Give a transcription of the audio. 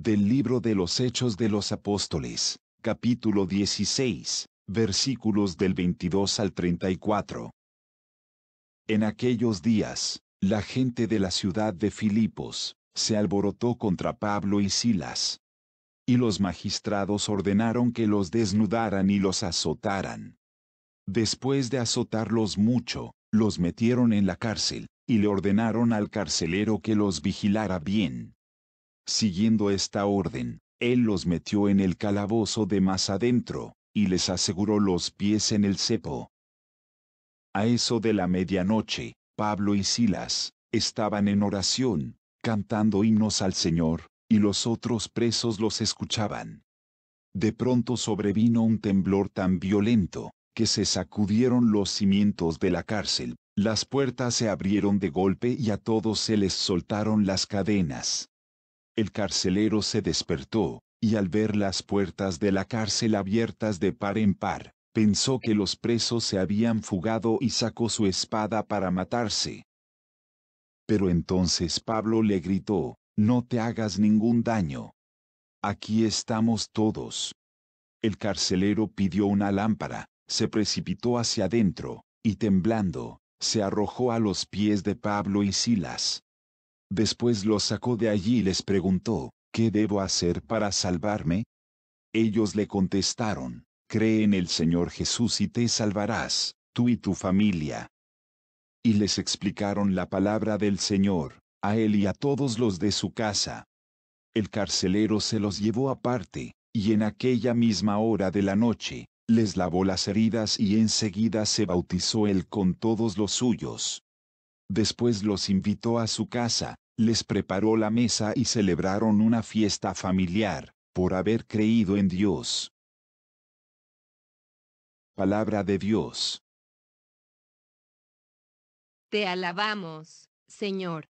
del libro de los Hechos de los Apóstoles, capítulo 16, versículos del 22 al 34. En aquellos días, la gente de la ciudad de Filipos se alborotó contra Pablo y Silas. Y los magistrados ordenaron que los desnudaran y los azotaran. Después de azotarlos mucho, los metieron en la cárcel, y le ordenaron al carcelero que los vigilara bien. Siguiendo esta orden, él los metió en el calabozo de más adentro, y les aseguró los pies en el cepo. A eso de la medianoche, Pablo y Silas, estaban en oración, cantando himnos al Señor, y los otros presos los escuchaban. De pronto sobrevino un temblor tan violento, que se sacudieron los cimientos de la cárcel, las puertas se abrieron de golpe y a todos se les soltaron las cadenas, el carcelero se despertó, y al ver las puertas de la cárcel abiertas de par en par, pensó que los presos se habían fugado y sacó su espada para matarse. Pero entonces Pablo le gritó, No te hagas ningún daño. Aquí estamos todos. El carcelero pidió una lámpara, se precipitó hacia adentro, y temblando, se arrojó a los pies de Pablo y Silas. Después los sacó de allí y les preguntó, ¿qué debo hacer para salvarme? Ellos le contestaron, cree en el Señor Jesús y te salvarás, tú y tu familia. Y les explicaron la palabra del Señor, a él y a todos los de su casa. El carcelero se los llevó aparte, y en aquella misma hora de la noche, les lavó las heridas y enseguida se bautizó él con todos los suyos. Después los invitó a su casa, les preparó la mesa y celebraron una fiesta familiar, por haber creído en Dios. Palabra de Dios. Te alabamos, Señor.